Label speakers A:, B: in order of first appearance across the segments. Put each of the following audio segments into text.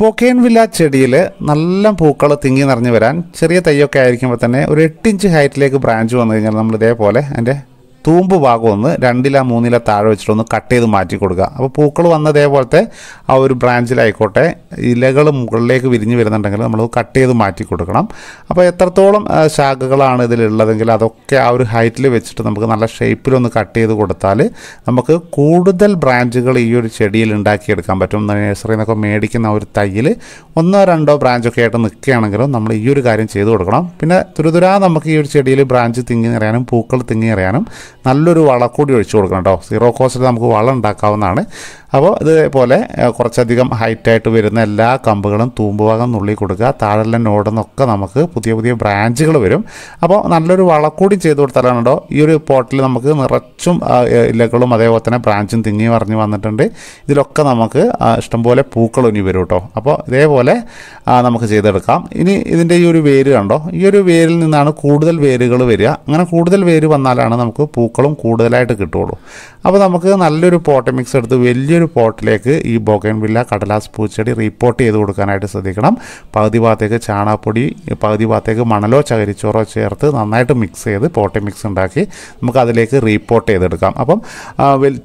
A: ബൊക്കേൻ villa ചെടിയിൽ നല്ല പൂക്കൾ തിങ്ങി നിറഞ്ഞു വരാൻ ചെറിയ തൈയൊക്കെ ആയിരിക്കുമ്പോൾ തന്നെ ഒരു എട്ട് ഇഞ്ച് ഹൈറ്റിലേക്ക് ബ്രാഞ്ച് വന്നു കഴിഞ്ഞാൽ നമ്മൾ ഇതേപോലെ അതിൻ്റെ തൂമ്പ് ഭാഗം ഒന്ന് രണ്ടില മൂന്നില താഴെ വെച്ചിട്ടൊന്ന് കട്ട് ചെയ്ത് മാറ്റി കൊടുക്കുക അപ്പോൾ പൂക്കൾ വന്നതേപോലത്തെ ആ ഒരു ബ്രാഞ്ചിലായിക്കോട്ടെ ഇലകൾ മുകളിലേക്ക് വിരിഞ്ഞ് വരുന്നുണ്ടെങ്കിൽ നമ്മൾ കട്ട് ചെയ്ത് മാറ്റി കൊടുക്കണം അപ്പോൾ എത്രത്തോളം ശാഖകളാണ് ഇതിലുള്ളതെങ്കിൽ അതൊക്കെ ആ ഒരു ഹൈറ്റിൽ വെച്ചിട്ട് നമുക്ക് നല്ല ഷേപ്പിലൊന്ന് കട്ട് ചെയ്ത് കൊടുത്താൽ നമുക്ക് കൂടുതൽ ബ്രാഞ്ചുകൾ ഈ ഒരു ചെടിയിൽ ഉണ്ടാക്കിയെടുക്കാൻ പറ്റും നഴ്സറിയിൽ നിന്നൊക്കെ മേടിക്കുന്ന ഒരു തൈയിൽ ഒന്നോ രണ്ടോ ബ്രാഞ്ചൊക്കെ ആയിട്ട് നിൽക്കുകയാണെങ്കിലും നമ്മൾ ഈ ഒരു കാര്യം ചെയ്തു കൊടുക്കണം പിന്നെ തുരുതുരാ നമുക്ക് ഈ ഒരു ചെടിയിൽ ബ്രാഞ്ച് തിങ്ങി നിറയാനും പൂക്കൾ തിങ്ങി നിറയാനും നല്ലൊരു വളം കൂടി ഒഴിച്ചു കൊടുക്കണം കേട്ടോ സീറോ കോസ്റ്റിൽ നമുക്ക് വളം ഉണ്ടാക്കാവുന്നതാണ് അപ്പോൾ ഇതേപോലെ കുറച്ചധികം ഹൈറ്റായിട്ട് വരുന്ന എല്ലാ കമ്പുകളും തൂമ്പുഭാഗം നുള്ളി കൊടുക്കുക താഴെല്ലാം നോടുന്നൊക്കെ നമുക്ക് പുതിയ പുതിയ ബ്രാഞ്ചുകൾ വരും അപ്പോൾ നല്ലൊരു വളക്കൂടി ചെയ്ത് കൊടുത്താലാണ് കേട്ടോ ഈ ഒരു പോട്ടിൽ നമുക്ക് നിറച്ചും ഇലകളും അതേപോലെ തന്നെ ബ്രാഞ്ചും തിങ്ങി പറഞ്ഞ് വന്നിട്ടുണ്ട് ഇതിലൊക്കെ നമുക്ക് ഇഷ്ടംപോലെ പൂക്കൾ ഇനി വരും കേട്ടോ അപ്പോൾ ഇതേപോലെ നമുക്ക് ചെയ്തെടുക്കാം ഇനി ഇതിൻ്റെ ഈ ഒരു വേര് കണ്ടോ ഈ ഒരു വേരിൽ നിന്നാണ് കൂടുതൽ വേരുകൾ വരിക അങ്ങനെ കൂടുതൽ വേര് വന്നാലാണ് നമുക്ക് പൂക്കൾ പൂക്കളും കൂടുതലായിട്ട് കിട്ടുള്ളൂ അപ്പോൾ നമുക്ക് നല്ലൊരു പോട്ട് മിക്സ് എടുത്ത് വലിയൊരു പോട്ടിലേക്ക് ഈ ബോഗൻവില്ല കടലാസ് പൂച്ചെടി റിപ്പോർട്ട് ചെയ്ത് കൊടുക്കാനായിട്ട് ശ്രദ്ധിക്കണം പകുതി ഭാഗത്തേക്ക് ചാണാപ്പൊടി പകുതി ഭാഗത്തേക്ക് മണലോ ചകരിച്ചോറോ ചേർത്ത് നന്നായിട്ട് മിക്സ് ചെയ്ത് പോട്ട് മിക്സ് ഉണ്ടാക്കി നമുക്ക് അതിലേക്ക് റീപ്പോർട്ട് ചെയ്തെടുക്കാം അപ്പം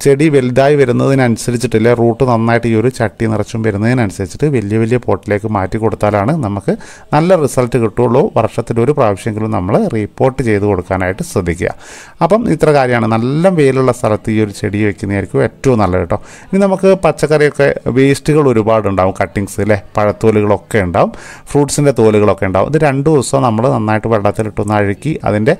A: ചെടി വലുതായി വരുന്നതിനനുസരിച്ചിട്ടില്ല റൂട്ട് നന്നായിട്ട് ഈ ഒരു ചട്ടി നിറച്ചും വരുന്നതിനനുസരിച്ചിട്ട് വലിയ വലിയ പോട്ടിലേക്ക് മാറ്റി കൊടുത്താലാണ് നമുക്ക് നല്ല റിസൾട്ട് കിട്ടുള്ളൂ വർഷത്തിൽ ഒരു പ്രാവശ്യമെങ്കിലും നമ്മൾ റീപ്പോർട്ട് ചെയ്ത് കൊടുക്കാനായിട്ട് ശ്രദ്ധിക്കുക അപ്പം ഇത്ര കാര്യമാണ് നല്ല വെയിലുള്ള സ്ഥലത്ത് ഈ ഒരു ചെടി വെക്കുന്നതായിരിക്കും ഏറ്റവും നല്ലത് കേട്ടോ ഇനി നമുക്ക് പച്ചക്കറിയൊക്കെ വേസ്റ്റുകൾ ഒരുപാടുണ്ടാവും കട്ടിങ്സ് അല്ലേ പഴത്തോലുകളൊക്കെ ഉണ്ടാവും ഫ്രൂട്ട്സിൻ്റെ തോലുകളൊക്കെ ഉണ്ടാവും ഇത് രണ്ട് ദിവസം നമ്മൾ നന്നായിട്ട് വെള്ളത്തിലിട്ടൊന്ന് അഴുക്കി അതിൻ്റെ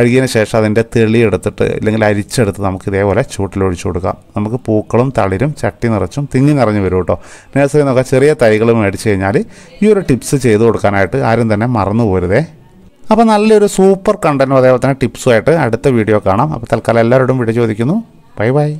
A: അഴുകിയതിന് ശേഷം അതിൻ്റെ തെളി എടുത്തിട്ട് അല്ലെങ്കിൽ അരിച്ചെടുത്ത് നമുക്ക് ഇതേപോലെ ചൂട്ടിലൊഴിച്ചു കൊടുക്കാം നമുക്ക് പൂക്കളും തളിരും ചട്ടി നിറച്ചും തിങ്ങി നിറഞ്ഞു വരും കേട്ടോ നഴ്സറിയിൽ ചെറിയ തൈകൾ മേടിച്ച് കഴിഞ്ഞാൽ ഈ ഒരു ടിപ്സ് ചെയ്ത് കൊടുക്കാനായിട്ട് ആരും തന്നെ മറന്നു പോരുതേ അപ്പോൾ നല്ലൊരു സൂപ്പർ കണ്ടൻറ്റും അതേപോലെ തന്നെ ടിപ്സുമായിട്ട് അടുത്ത വീഡിയോ കാണാം അപ്പോൾ തൽക്കാലം എല്ലാവരോടും വീഡിയോ ചോദിക്കുന്നു ബൈ ബൈ